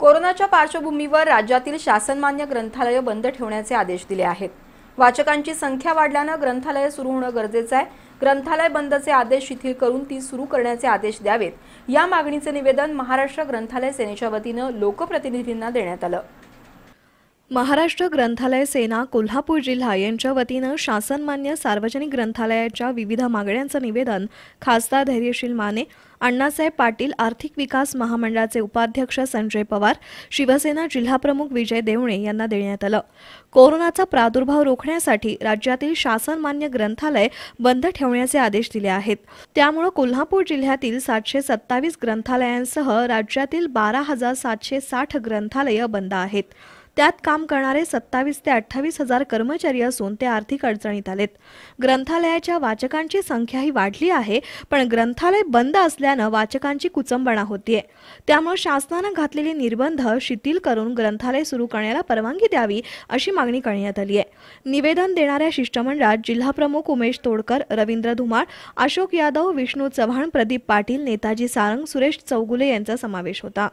कोरोनाच्या पार्श्वभूमीवर राज्यातील शासनमान्य ग्रंथालयं बंद ठेवण्याचे आदेश दिले आहेत वाचकांची संख्या वाढल्यानं ग्रंथालय सुरू होणं गरजेचं आहे ग्रंथालय बंदचे आदेश शिथिल करून ती सुरू करण्याचे आदेश द्यावेत या मागणीचे निवेदन महाराष्ट्र ग्रंथालय सेनेच्या वतीनं लोकप्रतिनिधींना देण्यात आलं महाराष्ट्र ग्रंथालय सेना कोल्हापूर जिल्हा यांच्या वतीनं शासनमान्य सार्वजनिक ग्रंथालयाच्या विविध मागण्यांचं निवेदन खासदार धैर्यशील माने अण्णासाहेब पाटील आर्थिक विकास महामंडळाचे उपाध्यक्ष संजय पवार शिवसेना जिल्हाप्रमुख विजय देवणे यांना देण्यात आलं कोरोनाचा प्रादुर्भाव रोखण्यासाठी राज्यातील शासनमान्य ग्रंथालय बंद ठेवण्याचे आदेश दिले आहेत त्यामुळे कोल्हापूर जिल्ह्यातील सातशे सत्तावीस ग्रंथालयांसह राज्यातील बारा हजार सातशे साठ ग्रंथालयं बंद आहेत त्यात काम करणारे सत्तावीस ते अठ्ठावीस हजार कर्मचारी असून ते आर्थिक अडचणीत आलेत ग्रंथालयाच्या वाचकांची संख्याही वाढली आहे पण ग्रंथालय बंद असल्यानं वाचकांची कुचंबणा होतीये त्यामुळे शासनानं घातलेले निर्बंध शिथिल करून ग्रंथालय सुरू करण्याला परवानगी द्यावी अशी मागणी करण्यात आली आहे निवेदन देणाऱ्या शिष्टमंडळात जिल्हाप्रमुख उमेश तोडकर रवींद्र धुमाळ अशोक यादव विष्णू चव्हाण प्रदीप पाटील नेताजी सारंग सुरेश चौगुले यांचा समावेश होता